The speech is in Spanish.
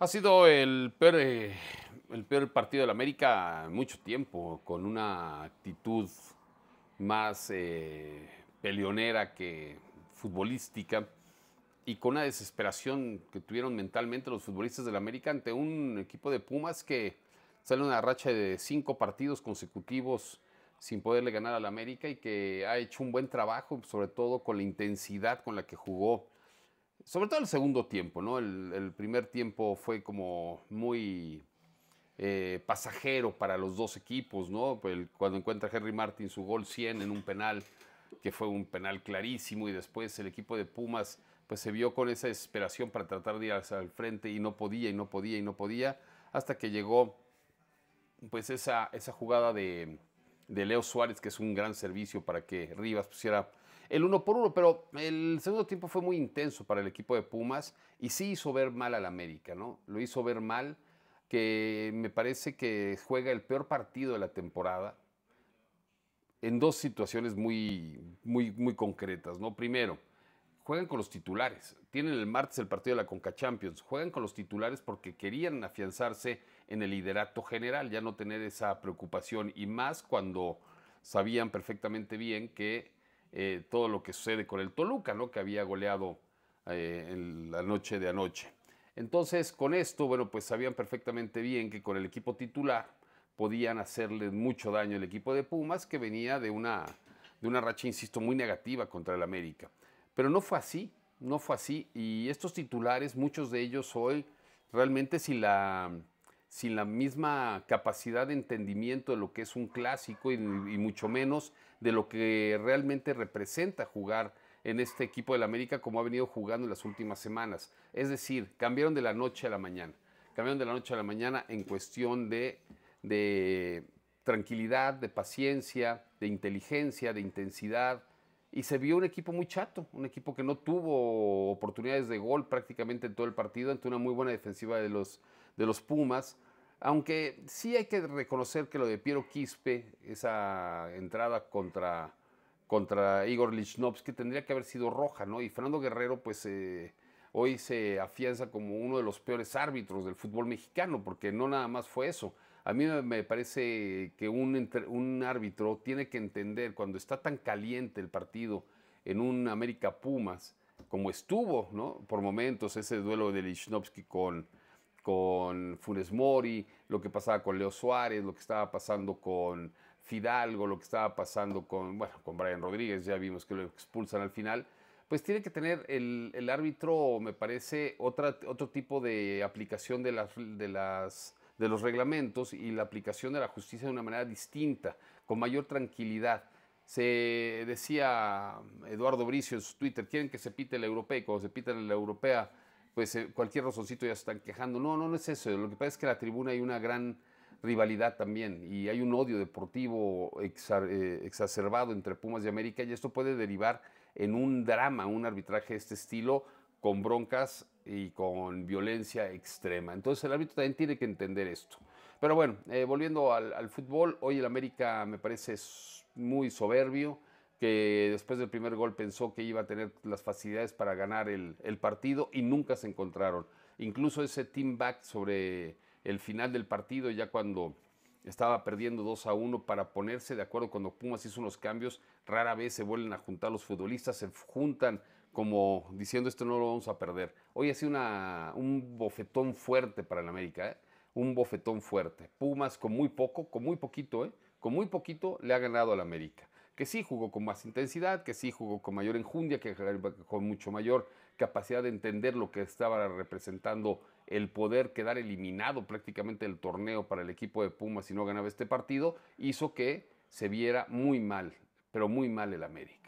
Ha sido el peor, partido eh, el peor partido del América en mucho tiempo, con una actitud más eh, peleonera que futbolística y con una desesperación que tuvieron mentalmente los futbolistas de la América ante un equipo de Pumas que sale una racha de cinco partidos consecutivos sin poderle ganar a la América y que ha hecho un buen trabajo, sobre todo con la intensidad con la que jugó sobre todo el segundo tiempo, ¿no? El, primer tiempo fue como muy eh, pasajero para los dos equipos, ¿no? cuando encuentra Henry Martin su gol 100 en un penal, que fue un penal clarísimo, y después el equipo de Pumas pues se vio con esa desesperación para tratar de ir al frente y no podía, y no podía, y no podía, hasta que llegó pues esa, esa jugada de, de Leo Suárez, que es un gran servicio para que Rivas pusiera el uno por uno, pero el segundo tiempo fue muy intenso para el equipo de Pumas y sí hizo ver mal al América, ¿no? Lo hizo ver mal, que me parece que juega el peor partido de la temporada en dos situaciones muy, muy, muy concretas, ¿no? Primero, juegan con los titulares. Tienen el martes el partido de la Conca Champions. Juegan con los titulares porque querían afianzarse en el liderato general, ya no tener esa preocupación y más cuando sabían perfectamente bien que eh, todo lo que sucede con el Toluca, ¿no? que había goleado eh, en la noche de anoche. Entonces, con esto, bueno, pues sabían perfectamente bien que con el equipo titular podían hacerle mucho daño al equipo de Pumas, que venía de una, de una racha, insisto, muy negativa contra el América. Pero no fue así, no fue así. Y estos titulares, muchos de ellos hoy, realmente si la sin la misma capacidad de entendimiento de lo que es un clásico y, mucho menos de lo que realmente representa jugar en este equipo del América como ha venido jugando en las últimas semanas. Es decir, cambiaron de la noche a la mañana. Cambiaron de la noche a la mañana en cuestión de, de tranquilidad, de paciencia, de inteligencia, de intensidad. Y se vio un equipo muy chato, un equipo que no tuvo oportunidades de gol prácticamente en todo el partido ante una muy buena defensiva de los de los Pumas. Aunque sí hay que reconocer que lo de Piero Quispe, esa entrada contra, contra Igor Lichnowsky, tendría que haber sido roja, ¿no? Y Fernando Guerrero, pues eh, hoy se afianza como uno de los peores árbitros del fútbol mexicano, porque no nada más fue eso. A mí me parece que un, un árbitro tiene que entender cuando está tan caliente el partido en un América Pumas, como estuvo, ¿no? Por momentos, ese duelo de Lichnowsky con con Funes Mori, lo que pasaba con Leo Suárez, lo que estaba pasando con Fidalgo, lo que estaba pasando con, con Brian Rodríguez, ya vimos que lo expulsan al final, pues tiene que tener el, el árbitro, me parece, otra, otro tipo de aplicación de de las de los reglamentos y la aplicación de la justicia de una manera distinta, con mayor tranquilidad. Se decía Eduardo Bricio en su Twitter, quieren que se pite la europea y cuando se pita la europea pues eh, cualquier razoncito ya se están quejando. No, no, no es eso. Lo que pasa es que en la tribuna hay una gran rivalidad también y hay un odio deportivo eh, exacerbado entre Pumas y América y esto puede derivar en un drama, un arbitraje de este estilo con broncas y con violencia extrema. Entonces el árbitro también tiene que entender esto. Pero bueno, eh, volviendo al, al, fútbol, hoy el América me parece muy soberbio, que después del primer gol pensó que iba a tener las facilidades para ganar el, partido y nunca se encontraron. Incluso ese team back sobre el final del partido, ya cuando estaba perdiendo 2 a 1 para ponerse de acuerdo cuando Pumas hizo unos cambios, rara vez se vuelven a juntar los futbolistas, se juntan como diciendo esto no lo vamos a perder. Hoy ha sido una, un bofetón fuerte para el América, ¿eh? un bofetón fuerte. Pumas con muy poco, con muy poquito, ¿eh? con muy poquito le ha ganado al América que sí jugó con más intensidad, que sí jugó con mayor enjundia, que con mucho mayor capacidad de entender lo que estaba representando el poder quedar eliminado prácticamente del torneo para el equipo de Pumas si no ganaba este partido, hizo que se viera muy mal, pero muy mal el América.